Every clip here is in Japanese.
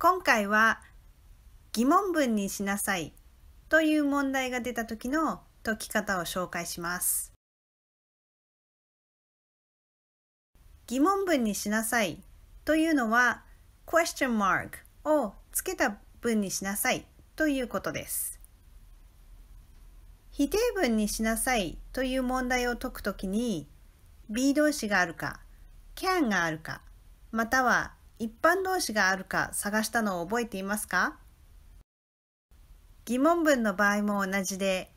今回は疑問文にしなさいという問題が出た時の解き方を紹介します。疑問文にしなさいというのは question mark をつけた文にしなさいということです。否定文にしなさいという問題を解くときに B 動詞があるか can があるかまたは一般動詞があるか探したのを覚えていますか疑問文の場合も同じで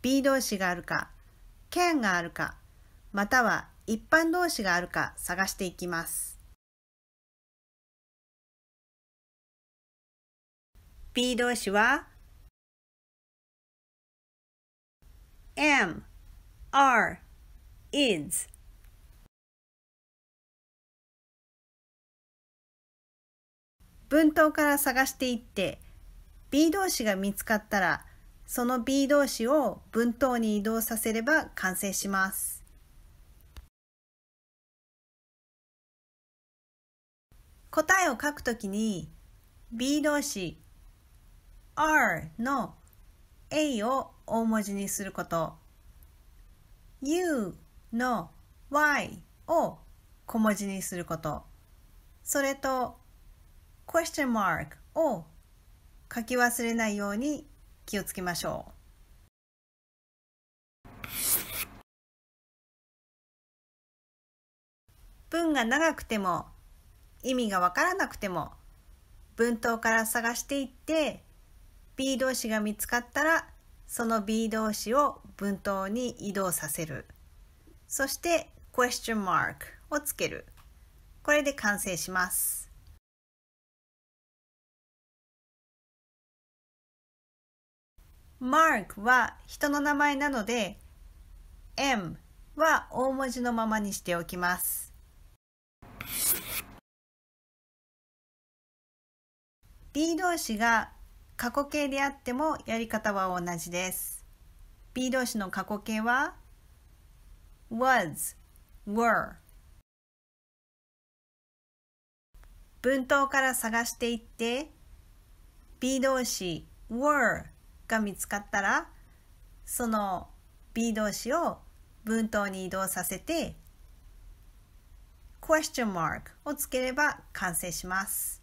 B 動詞があるか can があるかまたは一般動詞があるか探していきます B 動詞は am, are, is 文頭から探していって B 動詞が見つかったらその B 動詞を文頭に移動させれば完成します。答えを書くときに B 動詞 R の A を大文字にすること U の Y を小文字にすることそれと question mark を書き忘れないように気をつけましょう。文が長くても意味がわからなくても文頭から探していって B 動詞が見つかったらその B 動詞を文頭に移動させるそして question mark をつけるこれで完成しますマークは人の名前なので M は大文字のままにしておきます B 動詞が過去形であってもやり方は同じです B 動詞の過去形は was, were 文頭から探していって B 動詞 were が見つかったらその B 動詞を文頭に移動させて question mark をつければ完成します。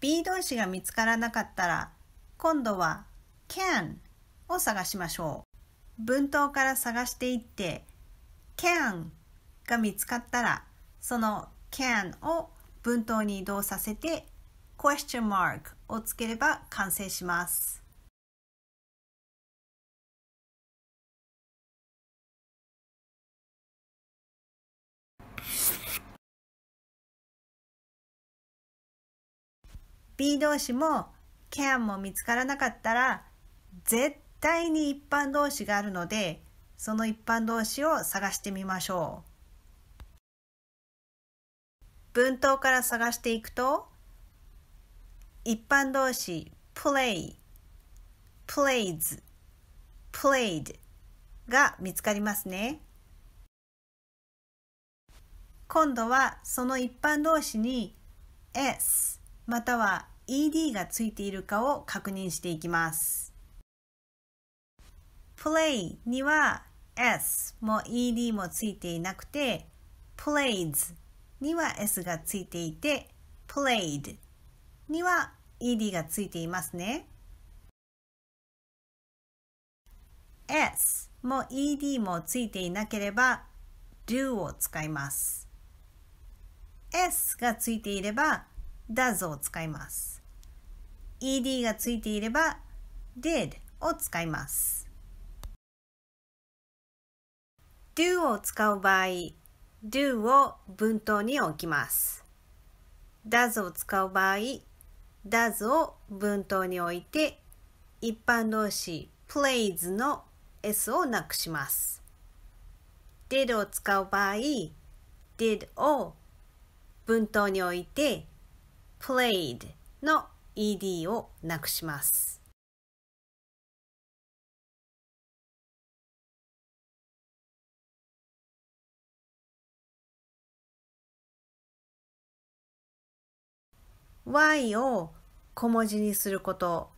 B 動詞が見つからなかったら今度は can を探しましょう文頭から探していって can が見つかったらその can を文頭に移動させて question mark をつければ完成します。B 同士も can も見つからなかったら絶対に一般同士があるのでその一般同士を探してみましょう。文頭から探していくと一般動詞 play plays played が見つかりますね今度はその一般動詞に s または ed がついているかを確認していきます play には s も ed もついていなくて plays には s がついていて played には ed がついていますね。s も ed もついていなければ do を使います。s がついていれば does を使います。ed がついていれば did を使います。do を使う場合 do を文頭に置きます。does を使う場合、does を文頭に置いて、一般動詞 plays の s をなくします。did を使う場合、did を文頭に置いて、played の ed をなくします。y を小文字にすること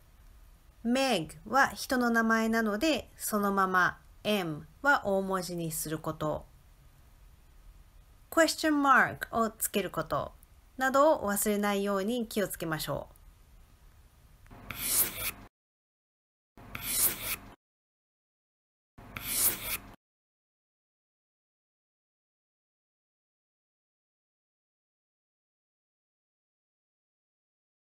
Meg は人の名前なのでそのまま M は大文字にすること question mark をつけることなどを忘れないように気をつけましょう。